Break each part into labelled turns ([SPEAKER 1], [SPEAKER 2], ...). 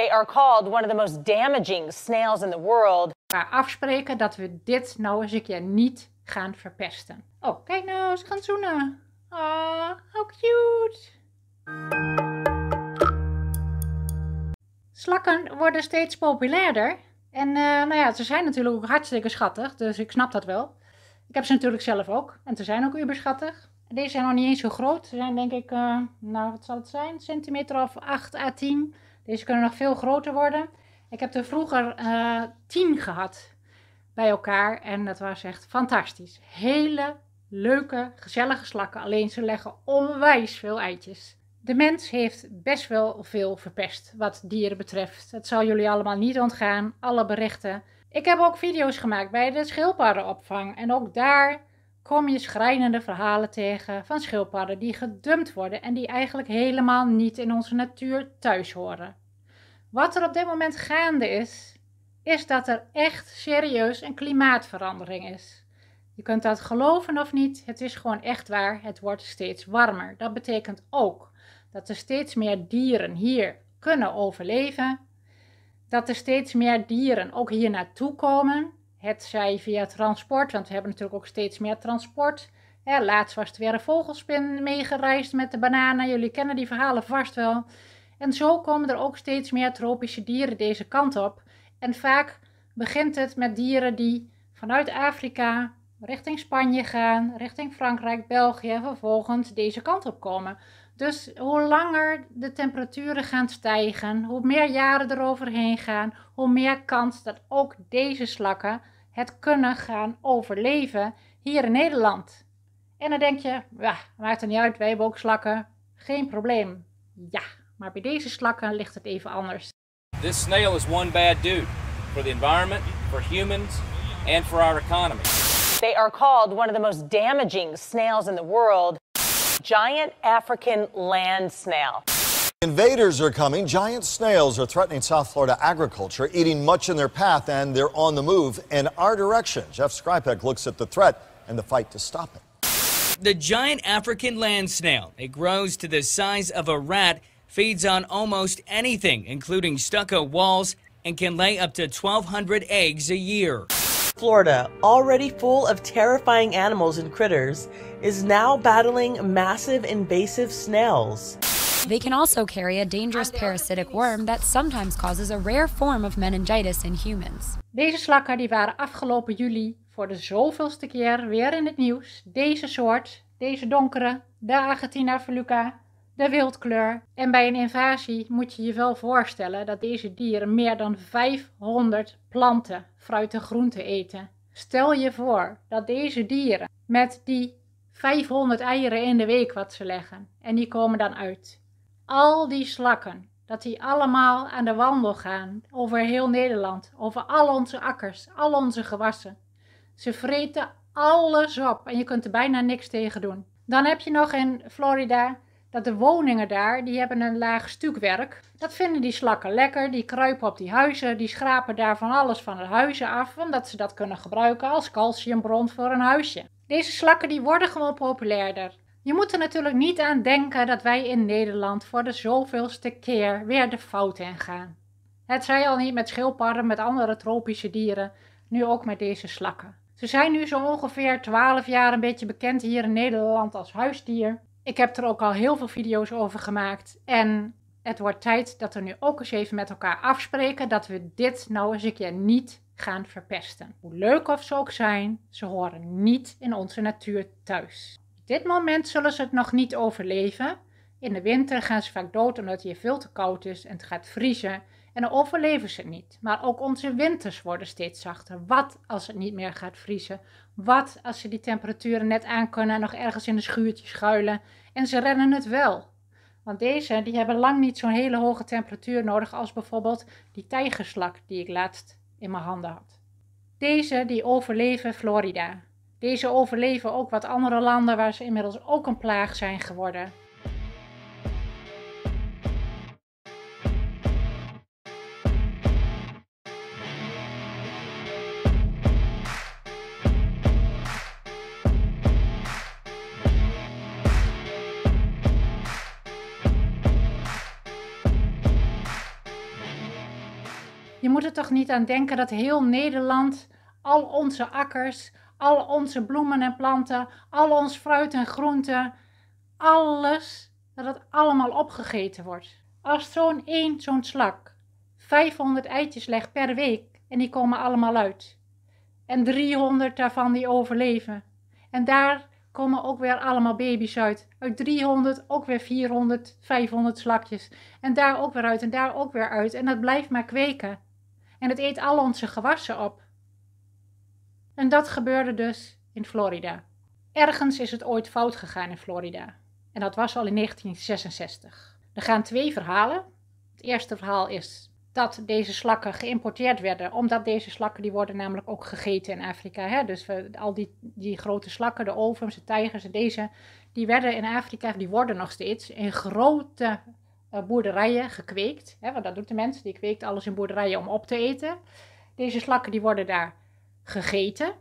[SPEAKER 1] They are called one of the most damaging snails in the world. Maar afspreken dat we dit nou eens een keer niet gaan verpesten. Oh, kijk nou, ze gaan zoenen. Ah, how cute. Slakken worden steeds populairder. En eh, nou ja, ze zijn natuurlijk ook hartstikke schattig, dus ik snap dat wel. Ik heb ze natuurlijk zelf ook. En ze zijn ook uberschattig. Deze zijn nog niet eens zo groot. Ze zijn denk ik, eh, nou wat zal het zijn, centimeter of 8 à 10. Deze kunnen nog veel groter worden. Ik heb er vroeger uh, tien gehad bij elkaar en dat was echt fantastisch. Hele leuke, gezellige slakken, alleen ze leggen onwijs veel eitjes. De mens heeft best wel veel verpest wat dieren betreft. Dat zal jullie allemaal niet ontgaan, alle berichten. Ik heb ook video's gemaakt bij de schildpaddenopvang en ook daar kom je schrijnende verhalen tegen van schildpadden die gedumpt worden en die eigenlijk helemaal niet in onze natuur thuis horen. Wat er op dit moment gaande is, is dat er echt serieus een klimaatverandering is. Je kunt dat geloven of niet, het is gewoon echt waar. Het wordt steeds warmer. Dat betekent ook dat er steeds meer dieren hier kunnen overleven. Dat er steeds meer dieren ook hier naartoe komen. Het zij via transport, want we hebben natuurlijk ook steeds meer transport. laatst was er weer een vogelspin meegereisd met de bananen. Jullie kennen die verhalen vast wel. En zo komen er ook steeds meer tropische dieren deze kant op. En vaak begint het met dieren die vanuit Afrika richting Spanje gaan, richting Frankrijk, België, vervolgens deze kant op komen. Dus hoe langer de temperaturen gaan stijgen, hoe meer jaren eroverheen gaan, hoe meer kans dat ook deze slakken het kunnen gaan overleven hier in Nederland. En dan denk je, ja, maakt het niet uit, wij hebben ook slakken, geen probleem. Ja, maar bij deze slakken ligt het even anders. This snail is one bad dude for the environment, for humans and for our economy. They are called one of the most damaging snails in the world. giant African land snail. Invaders are coming. Giant snails are threatening South Florida agriculture, eating much in their path, and they're on the move in our direction. Jeff Skrypek looks at the threat and the fight to stop it. The giant African land snail. It grows to the size of a rat, feeds on almost anything, including stucco walls, and can lay up to 1,200 eggs a year. Florida, already full of terrifying animals and critters, is now battling massive invasive snails. They can also carry a dangerous parasitic worm that sometimes causes a rare form of meningitis in humans. Deze slakken die waren afgelopen juli voor de zoveelste keer weer in het nieuws. Deze soort, deze donkere, de Agatina feluca, de wildkleur. En bij een invasie moet je je wel voorstellen dat deze dieren meer dan 500 planten, fruit en groenten eten. Stel je voor dat deze dieren met die 500 eieren in de week wat ze leggen. En die komen dan uit. Al die slakken, dat die allemaal aan de wandel gaan over heel Nederland, over al onze akkers, al onze gewassen. Ze vreten alles op en je kunt er bijna niks tegen doen. Dan heb je nog in Florida dat de woningen daar, die hebben een laag stukwerk. Dat vinden die slakken lekker, die kruipen op die huizen, die schrapen daar van alles van het huizen af, omdat ze dat kunnen gebruiken als calciumbron voor een huisje. Deze slakken die worden gewoon populairder. Je moet er natuurlijk niet aan denken dat wij in Nederland voor de zoveelste keer weer de fout in gaan. Het zij al niet met schildpadden, met andere tropische dieren, nu ook met deze slakken. Ze zijn nu zo ongeveer 12 jaar een beetje bekend hier in Nederland als huisdier. Ik heb er ook al heel veel video's over gemaakt. En het wordt tijd dat we nu ook eens even met elkaar afspreken dat we dit nou eens een keer niet gaan verpesten. Hoe leuk of ze ook zijn, ze horen niet in onze natuur thuis. Op dit moment zullen ze het nog niet overleven. In de winter gaan ze vaak dood omdat het hier veel te koud is en het gaat vriezen en dan overleven ze het niet. Maar ook onze winters worden steeds zachter. Wat als het niet meer gaat vriezen? Wat als ze die temperaturen net aankunnen en nog ergens in een schuurtje schuilen en ze rennen het wel? Want deze die hebben lang niet zo'n hele hoge temperatuur nodig als bijvoorbeeld die tijgerslak die ik laatst in mijn handen had. Deze die overleven Florida. Deze overleven ook wat andere landen waar ze inmiddels ook een plaag zijn geworden. moet er toch niet aan denken dat heel Nederland, al onze akkers, al onze bloemen en planten, al ons fruit en groenten, alles, dat het allemaal opgegeten wordt. Als zo'n één, zo'n slak, 500 eitjes legt per week en die komen allemaal uit. En 300 daarvan die overleven. En daar komen ook weer allemaal baby's uit. Uit 300 ook weer 400, 500 slakjes. En daar ook weer uit en daar ook weer uit. En dat blijft maar kweken en het eet al onze gewassen op. En dat gebeurde dus in Florida. Ergens is het ooit fout gegaan in Florida. En dat was al in 1966. Er gaan twee verhalen. Het eerste verhaal is dat deze slakken geïmporteerd werden, omdat deze slakken die worden namelijk ook gegeten in Afrika. Hè? Dus al die, die grote slakken, de ovens, de tijgers en deze, die werden in Afrika, die worden nog steeds in grote eh, boerderijen gekweekt. Hè, want dat doet de mens, die kweekt alles in boerderijen om op te eten. Deze slakken die worden daar gegeten.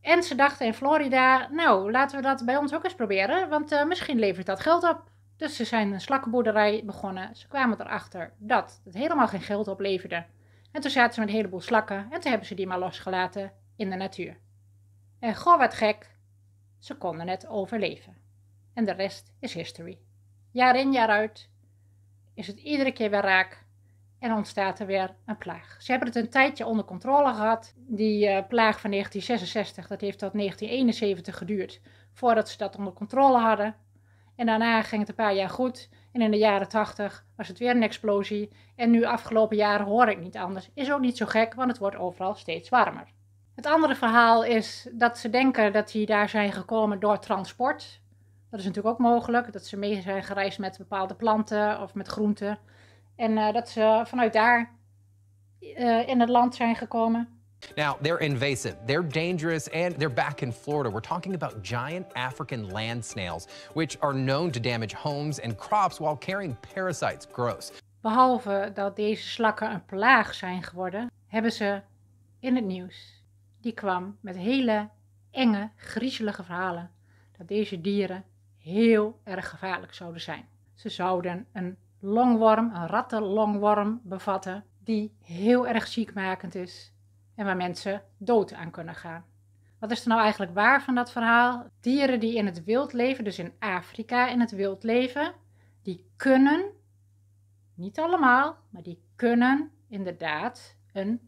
[SPEAKER 1] En ze dachten in Florida, nou laten we dat bij ons ook eens proberen, want eh, misschien levert dat geld op. Dus ze zijn een slakkenboerderij begonnen. Ze kwamen erachter dat het helemaal geen geld opleverde. En toen zaten ze met een heleboel slakken en toen hebben ze die maar losgelaten in de natuur. En goh, wat gek, ze konden het overleven. En de rest is history. Jaar in, jaar uit is het iedere keer weer raak en ontstaat er weer een plaag. Ze hebben het een tijdje onder controle gehad. Die eh, plaag van 1966, dat heeft tot 1971 geduurd voordat ze dat onder controle hadden. En daarna ging het een paar jaar goed. En in de jaren 80 was het weer een explosie. En nu afgelopen jaren hoor ik niet anders. Is ook niet zo gek, want het wordt overal steeds warmer. Het andere verhaal is dat ze denken dat die daar zijn gekomen door transport. Dat is natuurlijk ook mogelijk, dat ze mee zijn gereisd met bepaalde planten of met groenten. En uh, dat ze vanuit daar uh, in het land zijn gekomen. Now, they're invasive, they're dangerous, and they're back in Florida. We're talking about giant African land snails, which are known to damage homes and crops while carrying parasites gross. Behalve dat deze slakken een plaag zijn geworden, hebben ze in het nieuws. Die kwam met hele enge, griezelige verhalen dat deze dieren heel erg gevaarlijk zouden zijn. Ze zouden een longworm, een rattenlongworm bevatten, die heel erg ziekmakend is en waar mensen dood aan kunnen gaan. Wat is er nou eigenlijk waar van dat verhaal? Dieren die in het wild leven, dus in Afrika in het wild leven, die kunnen, niet allemaal, maar die kunnen inderdaad een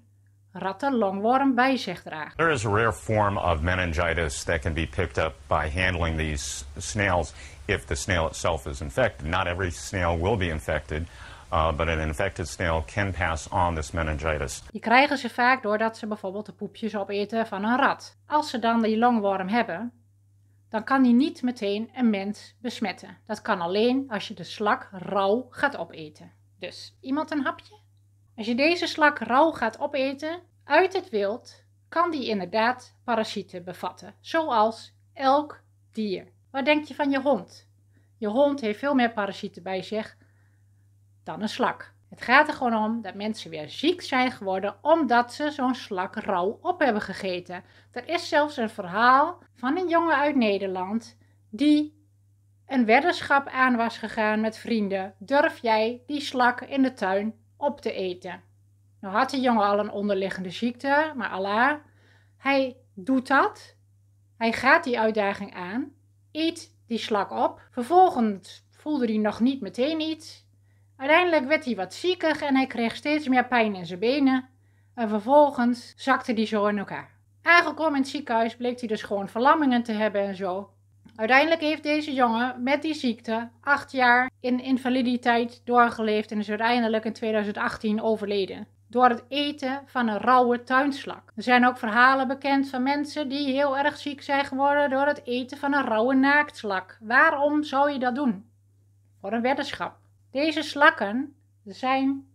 [SPEAKER 1] Rattenlongworm bij zich draagt. There is a rare form of meningitis that can be picked up by handling these snails if the snail itself is infected. Not every snail will be infected. Uh, but an infected snail can pass on this meningitis. Die krijgen ze vaak doordat ze bijvoorbeeld de poepjes opeten van een rat. Als ze dan die longworm hebben, dan kan die niet meteen een mens besmetten. Dat kan alleen als je de slak rauw gaat opeten. Dus iemand een hapje? Als je deze slak rauw gaat opeten uit het wild, kan die inderdaad parasieten bevatten, zoals elk dier. Wat denk je van je hond? Je hond heeft veel meer parasieten bij zich dan een slak. Het gaat er gewoon om dat mensen weer ziek zijn geworden omdat ze zo'n slak rauw op hebben gegeten. Er is zelfs een verhaal van een jongen uit Nederland die een weddenschap aan was gegaan met vrienden. Durf jij die slak in de tuin op te eten. Nou had de jongen al een onderliggende ziekte, maar Allah, hij doet dat. Hij gaat die uitdaging aan, eet die slak op. Vervolgens voelde hij nog niet meteen iets. Uiteindelijk werd hij wat ziekig en hij kreeg steeds meer pijn in zijn benen. En vervolgens zakte hij zo in elkaar. Aangekomen in het ziekenhuis bleek hij dus gewoon verlammingen te hebben en zo. Uiteindelijk heeft deze jongen met die ziekte acht jaar in invaliditeit doorgeleefd en is uiteindelijk in 2018 overleden. Door het eten van een rauwe tuinslak. Er zijn ook verhalen bekend van mensen die heel erg ziek zijn geworden door het eten van een rauwe naaktslak. Waarom zou je dat doen? Voor een weddenschap. Deze slakken zijn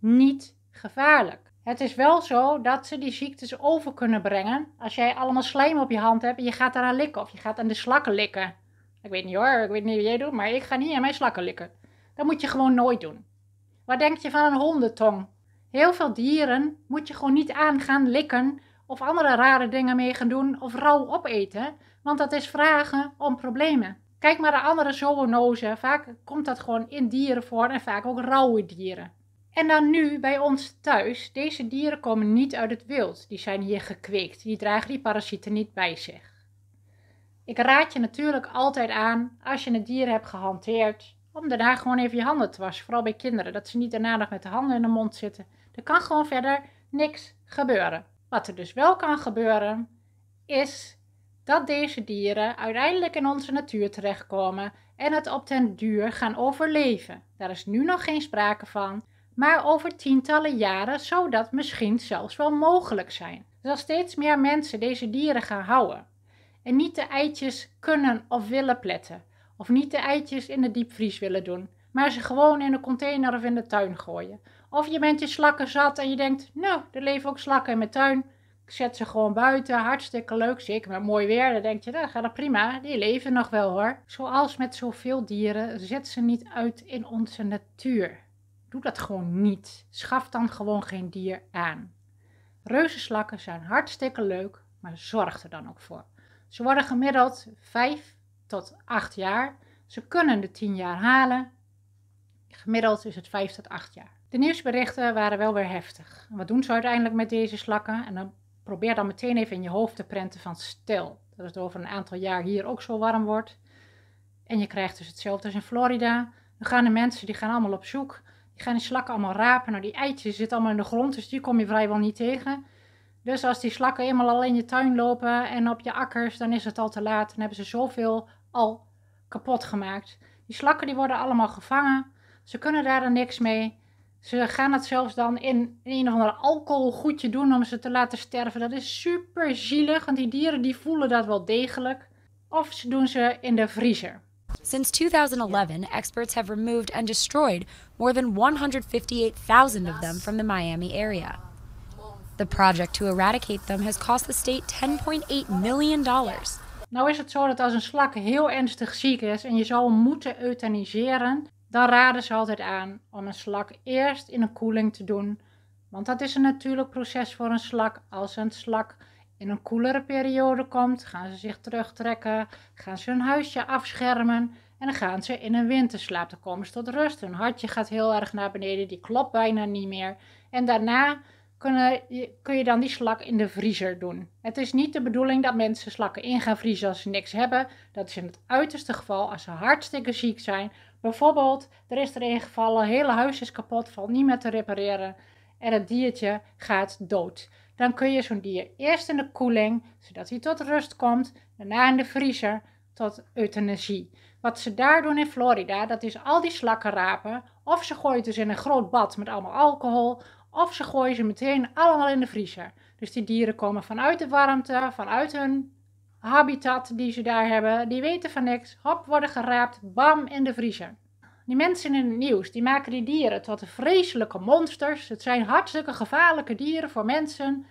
[SPEAKER 1] niet gevaarlijk. Het is wel zo dat ze die ziektes over kunnen brengen. Als jij allemaal slijm op je hand hebt en je gaat daaraan likken of je gaat aan de slakken likken. Ik weet niet hoor, ik weet niet wat jij doet, maar ik ga niet aan mijn slakken likken. Dat moet je gewoon nooit doen. Wat denk je van een hondentong? Heel veel dieren moet je gewoon niet aan gaan likken of andere rare dingen mee gaan doen of rauw opeten, want dat is vragen om problemen. Kijk maar naar andere zoonozen. Vaak komt dat gewoon in dieren voor en vaak ook rauwe dieren. En dan nu bij ons thuis. Deze dieren komen niet uit het wild. Die zijn hier gekweekt. Die dragen die parasieten niet bij zich. Ik raad je natuurlijk altijd aan, als je een dier hebt gehanteerd, om daarna gewoon even je handen te wassen. Vooral bij kinderen, dat ze niet daarna nog met de handen in de mond zitten. Er kan gewoon verder niks gebeuren. Wat er dus wel kan gebeuren, is dat deze dieren uiteindelijk in onze natuur terechtkomen en het op den duur gaan overleven. Daar is nu nog geen sprake van, maar over tientallen jaren zou dat misschien zelfs wel mogelijk zijn. Dus als steeds meer mensen deze dieren gaan houden en niet de eitjes kunnen of willen pletten, of niet de eitjes in de diepvries willen doen, maar ze gewoon in een container of in de tuin gooien. Of je bent je slakken zat en je denkt, nou, er leven ook slakken in mijn tuin. Ik zet ze gewoon buiten, hartstikke leuk, zeker met mooi weer. Dan denk je, nou, dat gaat het prima, die leven nog wel hoor. Zoals met zoveel dieren, zet ze niet uit in onze natuur. Doe dat gewoon niet. Schaf dan gewoon geen dier aan. Reuzenslakken zijn hartstikke leuk, maar zorg er dan ook voor. Ze worden gemiddeld 5 tot 8 jaar. Ze kunnen de 10 jaar halen. Gemiddeld is het 5 tot 8 jaar. De nieuwsberichten waren wel weer heftig. wat doen ze uiteindelijk met deze slakken? En dan probeer dan meteen even in je hoofd te prenten van stel dat het over een aantal jaar hier ook zo warm wordt. En je krijgt dus hetzelfde als in Florida. Dan gaan de mensen die gaan allemaal op zoek gaan die slakken allemaal rapen. Nou, die eitjes zitten allemaal in de grond, dus die kom je vrijwel niet tegen. Dus als die slakken eenmaal al in je tuin lopen en op je akkers, dan is het al te laat. Dan hebben ze zoveel al kapot gemaakt. Die slakken die worden allemaal gevangen. Ze kunnen daar dan niks mee. Ze gaan het zelfs dan in, een of ander alcoholgoedje doen om ze te laten sterven. Dat is super zielig, want die dieren die voelen dat wel degelijk. Of ze doen ze in de vriezer. Since 2011, experts have removed and destroyed more than 158,000 of them from the Miami area. The project to eradicate them has cost the state $10.8 million. Nou is het zo dat als een slak heel ernstig ziek is en je zou hem moeten euthaniseren, dan raden ze altijd aan om een slak eerst in een koeling te doen. Want dat is een natuurlijk proces voor een slak. Als een slak in een koelere periode komt, gaan ze zich terugtrekken, gaan ze hun huisje afschermen en dan gaan ze in een winterslaap. Dan komen ze tot rust, hun hartje gaat heel erg naar beneden, die klopt bijna niet meer. En daarna kun je dan die slak in de vriezer doen. Het is niet de bedoeling dat mensen slakken in gaan vriezen als ze niks hebben. Dat is in het uiterste geval als ze hartstikke ziek zijn. Bijvoorbeeld, er is er een gevallen, het hele huis is kapot, valt niet meer te repareren en het diertje gaat dood. Dan kun je zo'n dier eerst in de koeling, zodat hij tot rust komt, daarna in de vriezer tot euthanasie. Wat ze daar doen in Florida, dat is al die slakken rapen. Of ze gooien dus in een groot bad met allemaal alcohol, of ze gooien ze meteen allemaal in de vriezer. Dus die dieren komen vanuit de warmte, vanuit hun habitat die ze daar hebben. Die weten van niks. Hop, worden geraapt. Bam, in de vriezer. Die mensen in het nieuws, die maken die dieren tot vreselijke monsters. Het zijn hartstikke gevaarlijke dieren voor mensen.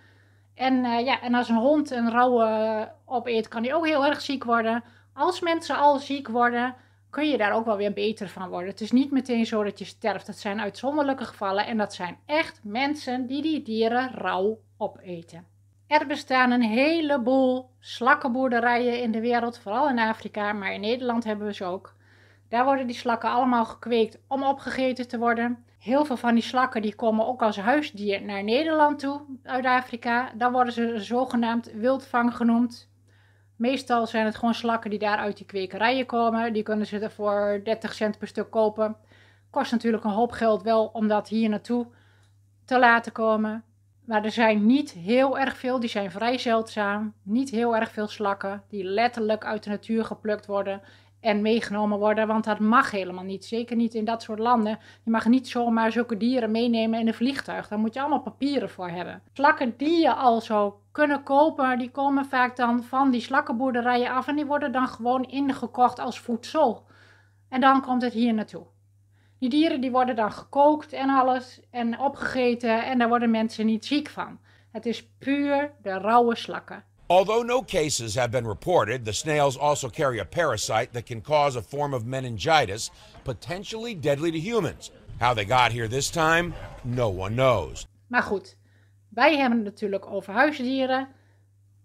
[SPEAKER 1] En, eh, ja, en als een hond een rauwe eh, opeet, kan die ook heel erg ziek worden. Als mensen al ziek worden, kun je daar ook wel weer beter van worden. Het is niet meteen zo dat je sterft. Dat zijn uitzonderlijke gevallen en dat zijn echt mensen die die dieren rauw opeten. Er bestaan een heleboel slakkenboerderijen in de wereld, vooral in Afrika, maar in Nederland hebben we ze ook. Daar worden die slakken allemaal gekweekt om opgegeten te worden. Heel veel van die slakken die komen ook als huisdier naar Nederland toe uit Afrika. Dan worden ze zogenaamd wildvang genoemd. Meestal zijn het gewoon slakken die daar uit die kwekerijen komen. Die kunnen ze er voor 30 cent per stuk kopen. Kost natuurlijk een hoop geld wel om dat hier naartoe te laten komen. Maar er zijn niet heel erg veel, die zijn vrij zeldzaam. Niet heel erg veel slakken die letterlijk uit de natuur geplukt worden en meegenomen worden, want dat mag helemaal niet. Zeker niet in dat soort landen. Je mag niet zomaar zulke dieren meenemen in een vliegtuig. Daar moet je allemaal papieren voor hebben. Slakken die je al zo kunnen kopen, die komen vaak dan van die slakkenboerderijen af en die worden dan gewoon ingekocht als voedsel. En dan komt het hier naartoe. Die dieren die worden dan gekookt en alles en opgegeten en daar worden mensen niet ziek van. Het is puur de rauwe slakken. Although no cases have been reported, the snails also carry a parasite that can cause a form of meningitis, potentially deadly to humans. How they got here this time, no one knows. Maar goed, wij hebben het natuurlijk over huisdieren.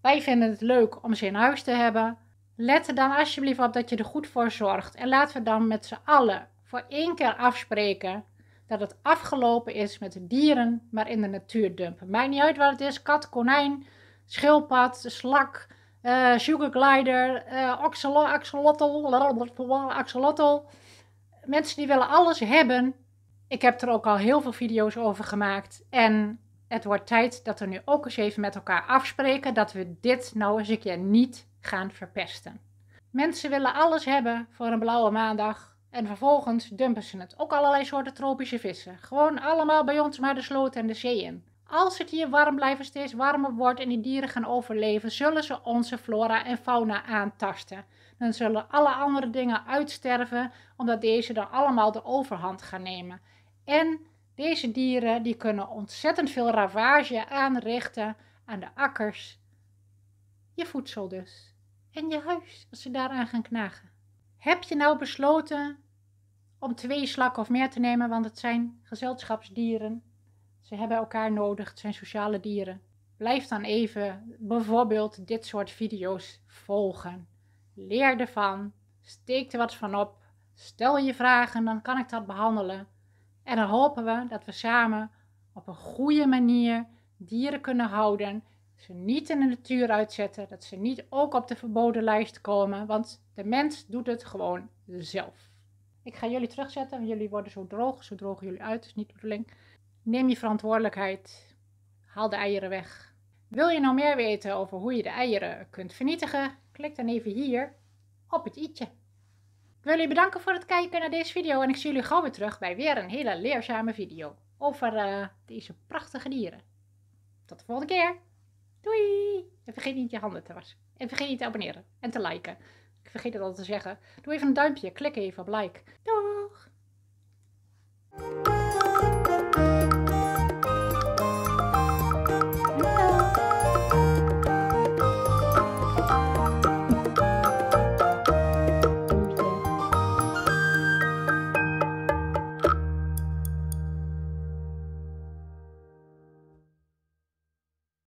[SPEAKER 1] Wij vinden het leuk om ze in huis te hebben. Let er dan alsjeblieft op dat je er goed voor zorgt. En laten we dan met z'n allen voor één keer afspreken dat het afgelopen is met de dieren, maar in de natuur dumpen. Maakt niet uit wat het is, kat, konijn, schildpad, slak, eh, sugar glider, uh, axolotl, axolotl. Mensen die willen alles hebben. Ik heb er ook al heel veel video's over gemaakt. En het wordt tijd dat we nu ook eens even met elkaar afspreken dat we dit nou eens een keer niet gaan verpesten. Mensen willen alles hebben voor een blauwe maandag. En vervolgens dumpen ze het. Ook allerlei soorten tropische vissen. Gewoon allemaal bij ons maar de sloot en de zee in. Als het hier warm blijft en steeds warmer wordt en die dieren gaan overleven, zullen ze onze flora en fauna aantasten. Dan zullen alle andere dingen uitsterven, omdat deze dan allemaal de overhand gaan nemen. En deze dieren die kunnen ontzettend veel ravage aanrichten aan de akkers, je voedsel dus en je huis als ze daaraan gaan knagen. Heb je nou besloten om twee slakken of meer te nemen, want het zijn gezelschapsdieren? Ze hebben elkaar nodig, het zijn sociale dieren. Blijf dan even bijvoorbeeld dit soort video's volgen. Leer ervan, steek er wat van op, stel je vragen, dan kan ik dat behandelen. En dan hopen we dat we samen op een goede manier dieren kunnen houden, ze niet in de natuur uitzetten, dat ze niet ook op de verboden lijst komen, want de mens doet het gewoon zelf. Ik ga jullie terugzetten, want jullie worden zo droog, zo drogen jullie uit, is niet de bedoeling. Neem je verantwoordelijkheid. Haal de eieren weg. Wil je nou meer weten over hoe je de eieren kunt vernietigen? Klik dan even hier op het i'tje. Ik wil jullie bedanken voor het kijken naar deze video en ik zie jullie gauw weer terug bij weer een hele leerzame video over eh, deze prachtige dieren. Tot de volgende keer. Doei! En vergeet niet je handen te wassen. En vergeet niet te abonneren en te liken. Ik vergeet het al te zeggen. Doe even een duimpje. Klik even op like. Doeg!